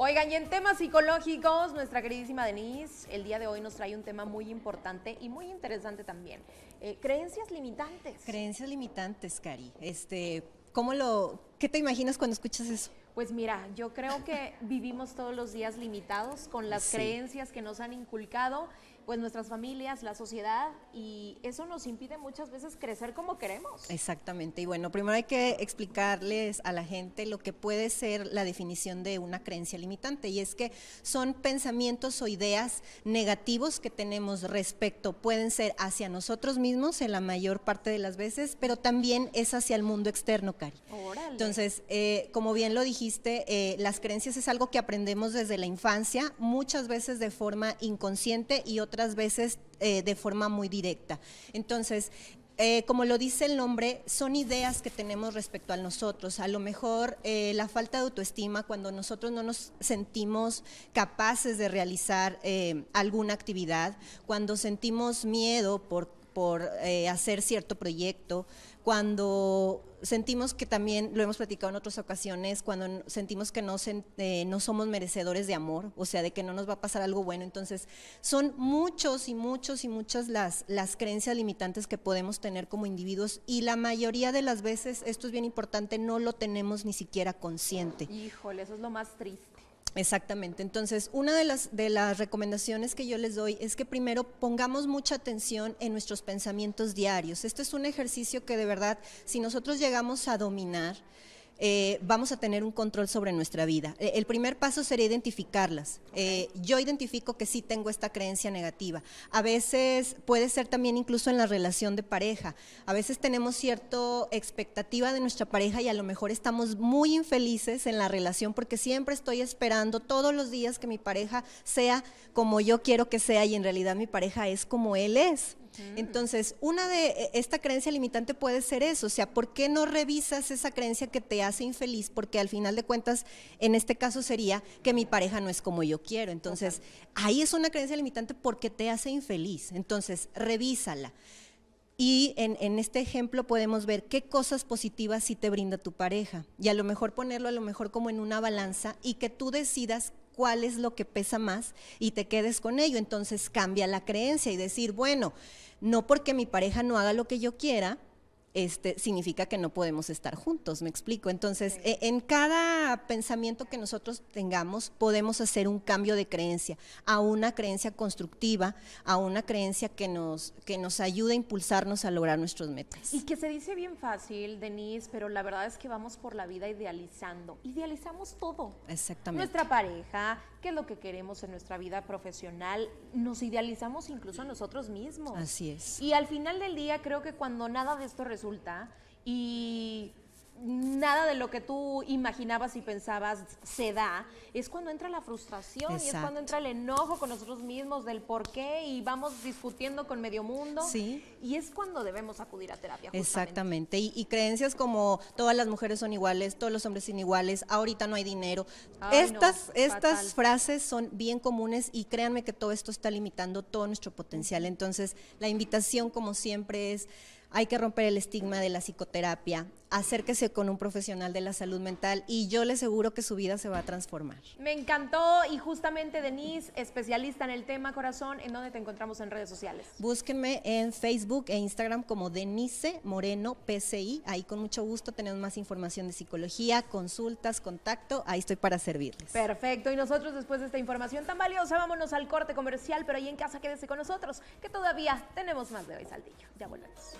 Oigan, y en temas psicológicos, nuestra queridísima Denise el día de hoy nos trae un tema muy importante y muy interesante también. Eh, creencias limitantes. Creencias limitantes, Cari. Este, ¿cómo lo, qué te imaginas cuando escuchas eso? Pues mira, yo creo que vivimos todos los días limitados con las creencias que nos han inculcado pues nuestras familias, la sociedad y eso nos impide muchas veces crecer como queremos. Exactamente. Y bueno, primero hay que explicarles a la gente lo que puede ser la definición de una creencia limitante y es que son pensamientos o ideas negativos que tenemos respecto, pueden ser hacia nosotros mismos en la mayor parte de las veces, pero también es hacia el mundo externo, Cari. Entonces, eh, como bien lo dijiste, eh, las creencias es algo que aprendemos desde la infancia, muchas veces de forma inconsciente y otras veces eh, de forma muy directa. Entonces, eh, como lo dice el nombre, son ideas que tenemos respecto a nosotros. A lo mejor eh, la falta de autoestima cuando nosotros no nos sentimos capaces de realizar alguna actividad, cuando sentimos miedo por por eh, hacer cierto proyecto, cuando sentimos que también, lo hemos platicado en otras ocasiones, cuando sentimos que no, eh, no somos merecedores de amor, o sea, de que no nos va a pasar algo bueno. Entonces, son muchos y muchos y muchas las, las creencias limitantes que podemos tener como individuos y la mayoría de las veces, esto es bien importante, no lo tenemos ni siquiera consciente. Híjole, eso es lo más triste. Exactamente. Entonces, una de las, de las recomendaciones que yo les doy es que primero pongamos mucha atención en nuestros pensamientos diarios. Esto es un ejercicio que de verdad, si nosotros llegamos a dominar, eh, vamos a tener un control sobre nuestra vida. Eh, el primer paso sería identificarlas. Eh, yo identifico que sí tengo esta creencia negativa. A veces puede ser también incluso en la relación de pareja. A veces tenemos cierta expectativa de nuestra pareja y a lo mejor estamos muy infelices en la relación porque siempre estoy esperando todos los días que mi pareja sea como yo quiero que sea y en realidad mi pareja es como él es. Mm. Entonces, una de e, esta creencia limitante puede ser eso, o sea, ¿por qué no revisas esa creencia que te hace infeliz? Porque al final de cuentas, en este caso sería que mi pareja no es como yo quiero. Entonces, ahí es una creencia limitante porque te hace infeliz. Entonces, revísala. Y en, en, este ejemplo podemos ver qué cosas positivas sí te brinda tu pareja. Y a lo mejor ponerlo a lo mejor como en una balanza y que tú decidas cuál es lo que pesa más y te quedes con ello. Entonces cambia la creencia y decir, bueno, no porque mi pareja no haga lo que yo quiera, este, significa que no podemos estar juntos, me explico. Entonces, e, en cada pensamiento que nosotros tengamos, podemos hacer un cambio de creencia a una creencia constructiva, a una creencia que nos, que nos ayude a impulsarnos a lograr nuestros metas. Y que se dice bien fácil, Denise, pero la verdad es que vamos por la vida idealizando. Idealizamos todo. Exactamente. Nuestra pareja, qué es lo que queremos en nuestra vida profesional, nos idealizamos incluso a nosotros mismos. Así es. Y al final del día creo que cuando nada de esto resulta, resulta y nada de lo que tú imaginabas y pensabas se da, es cuando entra la frustración y es cuando entra el enojo con nosotros mismos del por qué y vamos discutiendo con medio mundo. Sí. Y es cuando debemos acudir a terapia. Exactamente. Y, creencias como todas las mujeres son iguales, todos los hombres son iguales, ahorita no hay dinero. estas estas frases son bien comunes y créanme que todo esto está limitando todo nuestro potencial. Entonces, la invitación como siempre es hay que romper el estigma de la psicoterapia, acérquese con un profesional de la salud mental y yo le aseguro que su vida se va a transformar. Me encantó y justamente Denise, especialista en el tema corazón, ¿en dónde te encontramos en redes sociales? Búsquenme en Facebook e Instagram como Denise Moreno PCI, ahí con mucho gusto tenemos más información de psicología, consultas, contacto, ahí estoy para servirles. Perfecto, y nosotros después de esta información tan valiosa, vámonos al corte comercial, pero ahí en casa quédese con nosotros, que todavía tenemos más de hoy Saldillo. Ya volvemos.